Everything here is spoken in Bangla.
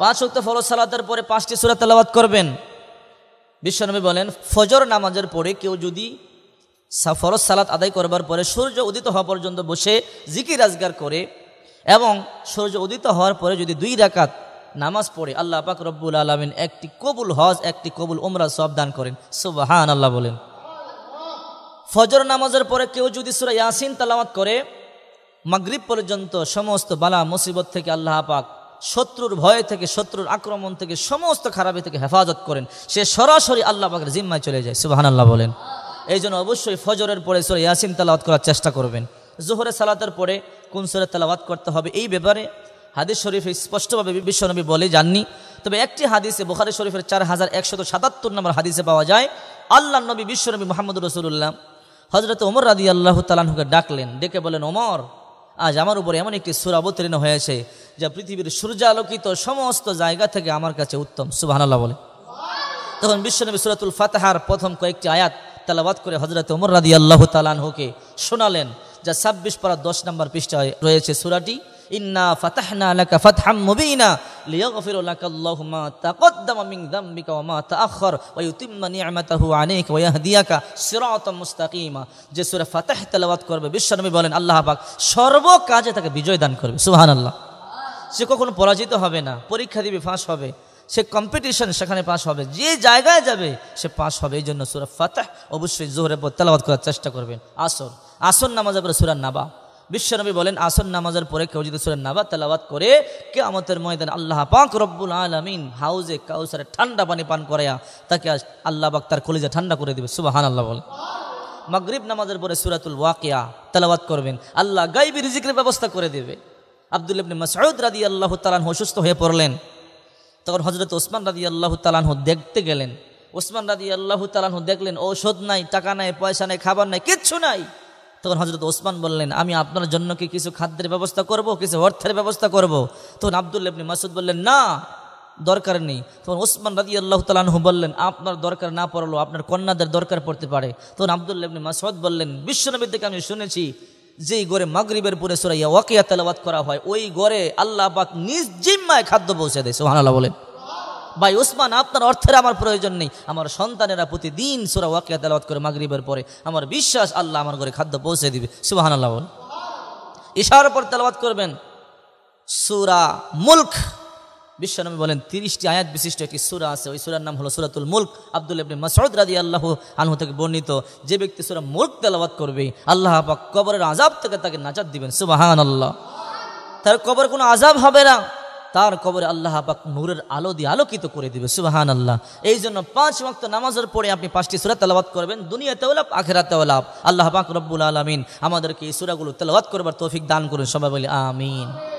পাঁচ উক্ত ফরজ সালাতের পরে পাঁচটি সুরা তেলাবাত করবেন বিশ্বনবী বলেন ফজর নামাজের পরে কেউ যদি ফরজ সালাত আদায় করবার পরে সূর্য উদিত হওয়া পর্যন্ত বসে জিকির রাজগার করে এবং সূর্য উদিত হওয়ার পরে যদি দুই রাকাত নামাজ পড়ে আল্লাহ পাক রব্বুল আলমিন একটি কবুল হজ একটি কবুল উমরা সব দান করেন সুবাহান আল্লাহ বলেন ফজর নামাজের পরে কেউ যদি সুরা ইয়াসিন তালামাত করে মাগরিব পর্যন্ত সমস্ত বালা মুসিবত থেকে আল্লাহ পাক শত্রুর ভয় থেকে শত্রুর আক্রমণ থেকে সমস্ত খারাপি থেকে হেফাজত করেন সে সরাসরি আল্লাহ পাকের জিম্মায় চলে যায় সুবাহান আল্লাহ বলেন এই জন্য অবশ্যই ফজরের পরে সুরে ইয়াসিন তালাওয়াত করার চেষ্টা করবেন জোহরে সালাতের পরে কোন সুরে তালাওয়াত করতে হবে এই ব্যাপারে হাদিস শরীফে স্পষ্টভাবে বিশ্বনবী বলে জাননি তবে একটি হাদিসে বুখারি শরীফের চার হাজার একশত সাতাত্তর নম্বর হাদিসে পাওয়া যায় আল্লাহ নবী বিশ্বনবী মোহাম্মদ রসুল্লাহ হজরত ওমর রাদি আল্লাহ তালাহুকে ডাকলেন ডেকে বলেন ওমর আজ আমার উপরে এমন একটি সুর অবতীর্ণ হয়েছে যা পৃথিবীর সূর্যালোকিত সমস্ত জায়গা থেকে আমার কাছে উত্তম সুবাহানাল্লাহ বলে তখন বিশ্বনবী সুরাতুল ফাতাহার প্রথম কয়েকটি আয়াত তালাবাদ করে হজরত ওমর রাদি আল্লাহ তালানহুকে শোনালেন যা ছাব্বিশ পারা দশ নম্বর পৃষ্ঠায় রয়েছে সুরাটি ইন্না ফাতাহনা লাকা ফাতহাম মুবিনা মা তাকদ্দাম মিন যামবিকা ওয়া মা যে সুরে ফাতাহ তেলাওয়াত করবে বিশ্বনবী বলেন আল্লাহ পাক সর্ব কাজে তাকে বিজয় দান করবে সুহান আল্লাহ সে কখনো পরাজিত হবে না পরীক্ষা দিবে ফাঁস হবে সে কম্পিটিশন সেখানে পাস হবে যে জায়গায় যাবে সে পাস হবে এই জন্য সুরা ফাতাহ অবশ্যই জোহরের পর তেলাবাদ করার চেষ্টা করবেন আসর আসর নামাজের পরে সুরার নাবা বিশ্বনবী বলেন আসর নামাজের পরে কেউ যদি সুরার নাবা তালাবাদ করে কে আমাদের ময়দান আল্লাহ পাক রব্বুল আলমিন হাউজে কাউসারে ঠান্ডা পানি পান করায়া তাকে আল্লাহ পাক তার কলিজা ঠান্ডা করে দেবে সুবাহান আল্লাহ বলে মাগরিব নামাজের পরে সুরাতুল ওয়াকিয়া তালাবাদ করবেন আল্লাহ গাইবি রিজিকের ব্যবস্থা করে দেবে আবদুল ইবনে মাসউদ রাদি আল্লাহ তালানহ অসুস্থ হয়ে পড়লেন তখন হজরত ওসমান রাদি আল্লাহ তালানহ দেখতে গেলেন ওসমান রাদি আল্লাহ তালানহ দেখলেন ঔষধ নাই টাকা নাই পয়সা নাই খাবার নাই কিচ্ছু নাই তখন হজরত ওসমান বললেন আমি আপনার জন্য কি কিছু খাদ্যের ব্যবস্থা করব কিছু অর্থের ব্যবস্থা করব তখন আবদুল্লা ইবনে মাসুদ বললেন না দরকার নেই তখন ওসমান রাজি আল্লাহ তালাহু বললেন আপনার দরকার না পড়লো আপনার কন্যাদের দরকার পড়তে পারে তখন আবদুল্লাবনী মাসুদ বললেন বিশ্বনবীর থেকে আমি শুনেছি যেই ঘরে মাগরীবের পরে সুরাইয়া ওয়াকিয়া তেলাবাদ করা হয় ওই ঘরে আল্লাহ পাক নিজ জিম্মায় খাদ্য পৌঁছে দেয় আল্লাহ বলেন ভাই ওসমান আপনার অর্থের আমার প্রয়োজন নেই আমার সন্তানেরা প্রতিদিন সুরা ওয়াকিয়া তেলাবাদ করে মাগরীবের পরে আমার বিশ্বাস আল্লাহ আমার ঘরে খাদ্য পৌঁছে দিবে আল্লাহ বলেন ইশার পর তেলাবাদ করবেন সুরা মুলখ বিশ্বনবী বলেন তিরিশটি আয়াত বিশিষ্ট একটি সুরা আছে ওই সুরার নাম হলো সুরাতুল মুল্ক আব্দুল ইবনে মসরদ রাজি আল্লাহ আনহু থেকে বর্ণিত যে ব্যক্তি সুরা মুল্ক তেলাবাদ করবে আল্লাহ পাক কবরের আজাব থেকে তাকে নাজাত দিবেন সুবাহান আল্লাহ তার কবর কোনো আজাব হবে না তার কবরে আল্লাহ পাক নূরের আলো দিয়ে আলোকিত করে দিবে সুবাহান আল্লাহ এই জন্য পাঁচ মক্ত নামাজের পরে আপনি পাঁচটি সুরা তেলাবাদ করবেন দুনিয়া তেওলাপ আখেরা তেওলাপ আল্লাহ পাক রব্বুল আলমিন আমাদেরকে এই সুরাগুলো তেলাবাদ করবার তৌফিক দান করুন সবাই বলি আমিন